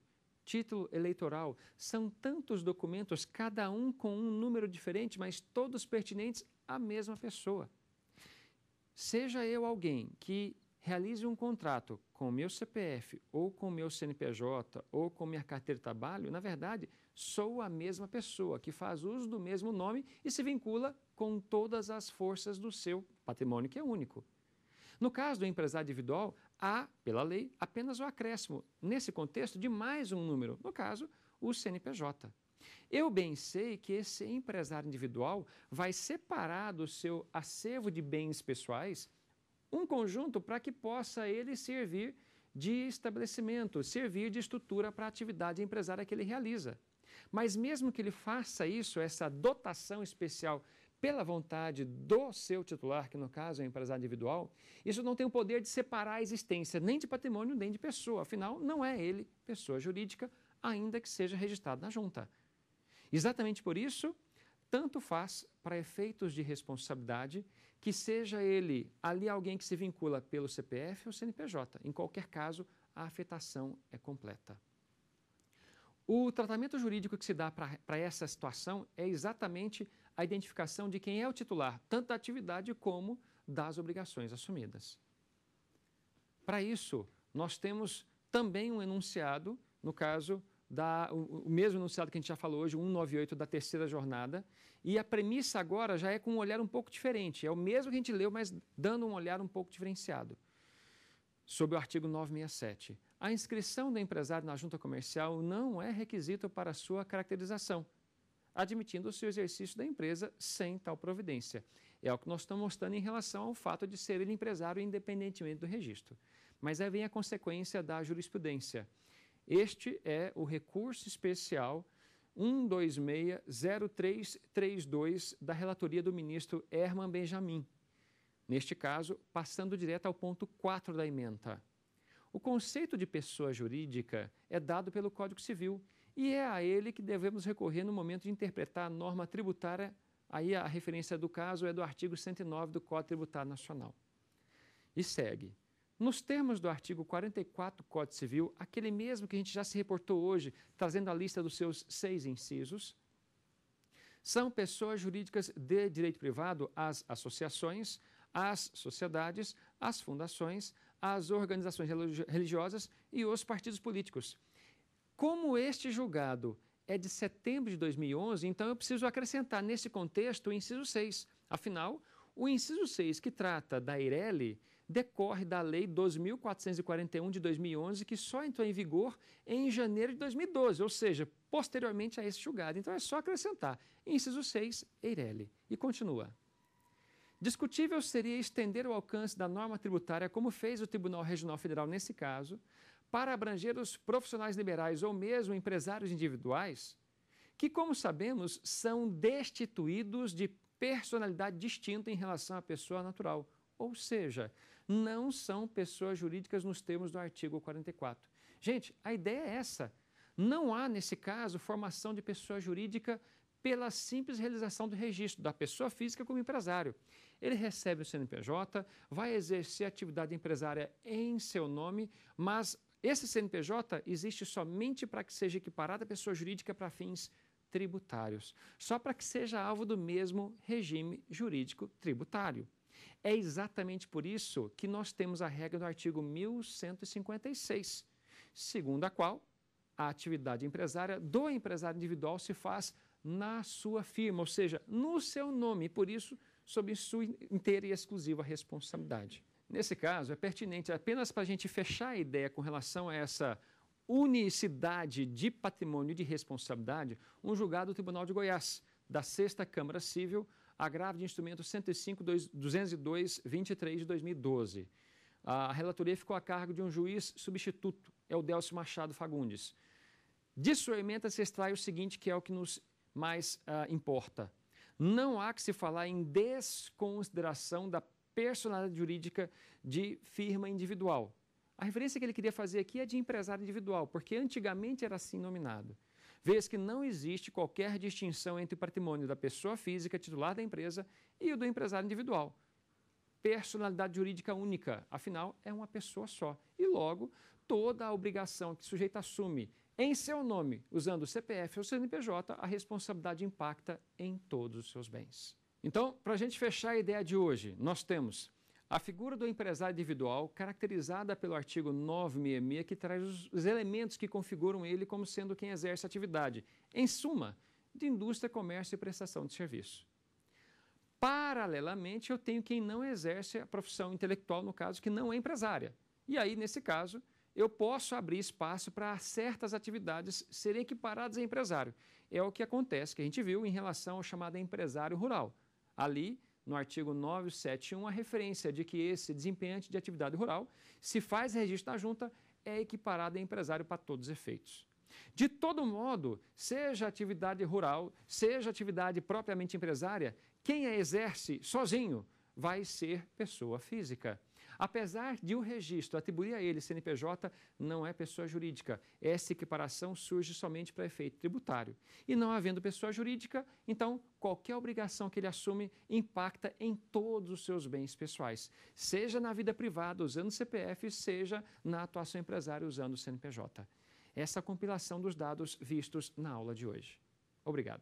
título eleitoral. São tantos documentos, cada um com um número diferente, mas todos pertinentes à mesma pessoa. Seja eu alguém que realize um contrato com o meu CPF ou com o meu CNPJ ou com minha carteira de trabalho, na verdade, sou a mesma pessoa que faz uso do mesmo nome e se vincula com todas as forças do seu patrimônio, que é único. No caso do empresário individual, há, pela lei, apenas o acréscimo, nesse contexto, de mais um número, no caso, o CNPJ. Eu bem sei que esse empresário individual vai separar do seu acervo de bens pessoais um conjunto para que possa ele servir de estabelecimento, servir de estrutura para a atividade empresária que ele realiza. Mas mesmo que ele faça isso, essa dotação especial pela vontade do seu titular, que no caso é empresário individual, isso não tem o poder de separar a existência nem de patrimônio nem de pessoa. Afinal, não é ele pessoa jurídica, ainda que seja registrado na junta. Exatamente por isso, tanto faz para efeitos de responsabilidade que seja ele ali alguém que se vincula pelo CPF ou CNPJ. Em qualquer caso, a afetação é completa. O tratamento jurídico que se dá para essa situação é exatamente a identificação de quem é o titular, tanto da atividade como das obrigações assumidas. Para isso, nós temos também um enunciado, no caso, da, o, o, mesmo enunciado que a gente já falou hoje, 198 da terceira jornada, e a premissa agora já é com um olhar um pouco diferente. É o mesmo que a gente leu, mas dando um olhar um pouco diferenciado. Sobre o artigo 967. A inscrição do empresário na junta comercial não é requisito para sua caracterização admitindo o seu exercício da empresa sem tal providência. É o que nós estamos mostrando em relação ao fato de ser ele empresário independentemente do registro. Mas aí vem a consequência da jurisprudência. Este é o recurso especial 1260332 da relatoria do ministro Herman Benjamin. Neste caso, passando direto ao ponto 4 da emenda. O conceito de pessoa jurídica é dado pelo Código Civil e é a ele que devemos recorrer no momento de interpretar a norma tributária. Aí a referência do caso é do artigo 109 do Código Tributário Nacional. E segue. Nos termos do artigo 44 do Código Civil, aquele mesmo que a gente já se reportou hoje, trazendo a lista dos seus seis incisos, são pessoas jurídicas de direito privado as associações, as sociedades, as fundações, as organizações religiosas e os partidos políticos como este julgado é de setembro de 2011, então eu preciso acrescentar nesse contexto o inciso 6. Afinal, o inciso 6, que trata da Eireli, decorre da Lei 2.441 de 2011, que só entrou em vigor em janeiro de 2012, ou seja, posteriormente a esse julgado. Então é só acrescentar. Inciso 6, Eireli. E continua. Discutível seria estender o alcance da norma tributária, como fez o Tribunal Regional Federal nesse caso, para abranger os profissionais liberais ou mesmo empresários individuais, que, como sabemos, são destituídos de personalidade distinta em relação à pessoa natural, ou seja, não são pessoas jurídicas nos termos do artigo 44. Gente, a ideia é essa. Não há, nesse caso, formação de pessoa jurídica pela simples realização do registro da pessoa física como empresário. Ele recebe o CNPJ, vai exercer atividade empresária em seu nome, mas esse CNPJ existe somente para que seja equiparada a pessoa jurídica para fins tributários, só para que seja alvo do mesmo regime jurídico tributário. É exatamente por isso que nós temos a regra do artigo 1156, segundo a qual a atividade empresária do empresário individual se faz na sua firma, ou seja, no seu nome, por isso, sob sua inteira e exclusiva responsabilidade. Nesse caso, é pertinente apenas para a gente fechar a ideia com relação a essa unicidade de patrimônio de responsabilidade, um julgado do Tribunal de Goiás, da 6 Câmara Civil, agravo de instrumento 105 202 23 de 2012. A relatoria ficou a cargo de um juiz substituto, é o Delcio Machado Fagundes. Disso emenda se extrai o seguinte, que é o que nos mais uh, importa. Não há que se falar em desconsideração da personalidade jurídica de firma individual. A referência que ele queria fazer aqui é de empresário individual, porque antigamente era assim nominado. Vez que não existe qualquer distinção entre o patrimônio da pessoa física, titular da empresa, e o do empresário individual. Personalidade jurídica única, afinal, é uma pessoa só. E logo, toda a obrigação que o sujeito assume em seu nome, usando o CPF ou o CNPJ, a responsabilidade impacta em todos os seus bens. Então, para a gente fechar a ideia de hoje, nós temos a figura do empresário individual, caracterizada pelo artigo 966, que traz os, elementos que configuram ele como sendo quem exerce a atividade, em suma, de indústria, comércio e prestação de serviço. Paralelamente, eu tenho quem não exerce a profissão intelectual, no caso, que não é empresária. E aí, nesse caso, eu posso abrir espaço para certas atividades serem equiparadas a empresário. É o que acontece, que a gente viu em relação ao chamado empresário rural ali no artigo 971 a referência de que esse desempenhante de atividade rural, se faz registro na junta, é equiparado a empresário para todos os efeitos. De todo modo, seja atividade rural, seja atividade propriamente empresária, quem a exerce sozinho vai ser pessoa física. Apesar de o registro atribuir a ele CNPJ, não é pessoa jurídica. Essa equiparação surge somente para efeito tributário. E não havendo pessoa jurídica, então qualquer obrigação que ele assume impacta em todos os seus bens pessoais, seja na vida privada usando o CPF, seja na atuação empresária usando o CNPJ. Essa compilação dos dados vistos na aula de hoje. Obrigado.